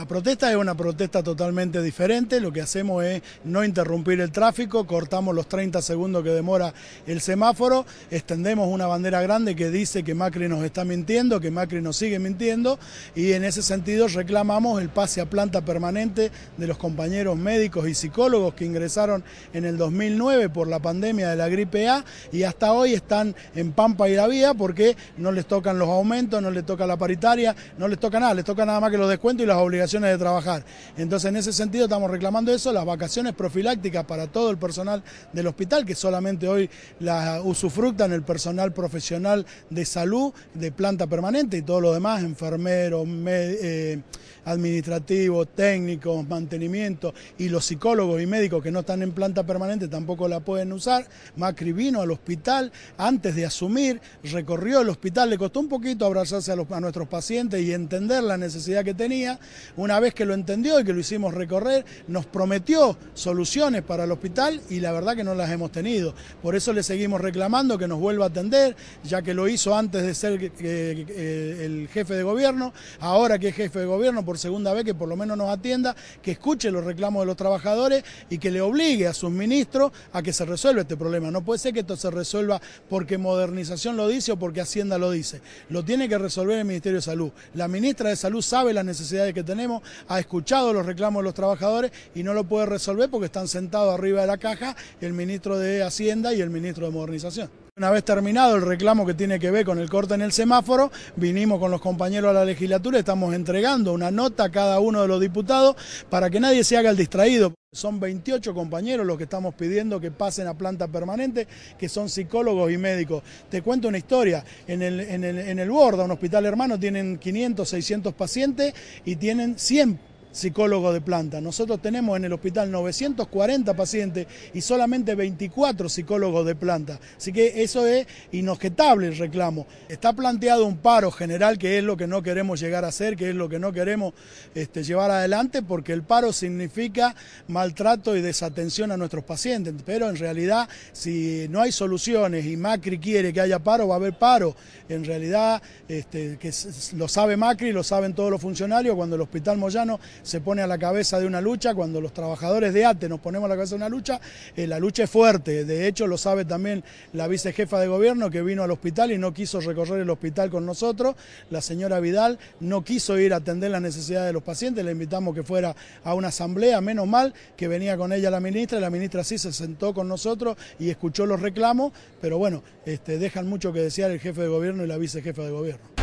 La protesta es una protesta totalmente diferente, lo que hacemos es no interrumpir el tráfico, cortamos los 30 segundos que demora el semáforo, extendemos una bandera grande que dice que Macri nos está mintiendo, que Macri nos sigue mintiendo y en ese sentido reclamamos el pase a planta permanente de los compañeros médicos y psicólogos que ingresaron en el 2009 por la pandemia de la gripe A y hasta hoy están en Pampa y la Vía porque no les tocan los aumentos, no les toca la paritaria, no les toca nada, les toca nada más que los descuentos y las obligaciones de trabajar. Entonces, en ese sentido estamos reclamando eso, las vacaciones profilácticas para todo el personal del hospital, que solamente hoy las usufructan el personal profesional de salud, de planta permanente y todos los demás, enfermeros, eh, administrativos, técnicos, mantenimiento y los psicólogos y médicos que no están en planta permanente tampoco la pueden usar. Macri vino al hospital antes de asumir, recorrió el hospital, le costó un poquito abrazarse a nuestros pacientes y entender la necesidad que tenía. Una vez que lo entendió y que lo hicimos recorrer, nos prometió soluciones para el hospital y la verdad que no las hemos tenido. Por eso le seguimos reclamando que nos vuelva a atender, ya que lo hizo antes de ser eh, eh, el jefe de gobierno, ahora que es jefe de gobierno por segunda vez, que por lo menos nos atienda, que escuche los reclamos de los trabajadores y que le obligue a sus ministros a que se resuelva este problema. No puede ser que esto se resuelva porque modernización lo dice o porque Hacienda lo dice. Lo tiene que resolver el Ministerio de Salud. La ministra de Salud sabe las necesidades que tenemos ha escuchado los reclamos de los trabajadores y no lo puede resolver porque están sentados arriba de la caja el ministro de Hacienda y el ministro de Modernización. Una vez terminado el reclamo que tiene que ver con el corte en el semáforo, vinimos con los compañeros a la legislatura, estamos entregando una nota a cada uno de los diputados para que nadie se haga el distraído. Son 28 compañeros los que estamos pidiendo que pasen a planta permanente, que son psicólogos y médicos. Te cuento una historia, en el, en el, Borda, un hospital hermano, tienen 500, 600 pacientes y tienen 100 psicólogo de planta. Nosotros tenemos en el hospital 940 pacientes y solamente 24 psicólogos de planta. Así que eso es inobjetable el reclamo. Está planteado un paro general, que es lo que no queremos llegar a hacer, que es lo que no queremos este, llevar adelante, porque el paro significa maltrato y desatención a nuestros pacientes. Pero en realidad, si no hay soluciones y Macri quiere que haya paro, va a haber paro. En realidad, este, que lo sabe Macri, lo saben todos los funcionarios, cuando el hospital Moyano se pone a la cabeza de una lucha, cuando los trabajadores de ATE nos ponemos a la cabeza de una lucha, eh, la lucha es fuerte. De hecho, lo sabe también la vicejefa de gobierno que vino al hospital y no quiso recorrer el hospital con nosotros. La señora Vidal no quiso ir a atender las necesidades de los pacientes, le invitamos que fuera a una asamblea, menos mal que venía con ella la ministra, y la ministra sí se sentó con nosotros y escuchó los reclamos, pero bueno, este, dejan mucho que desear el jefe de gobierno y la vicejefa de gobierno.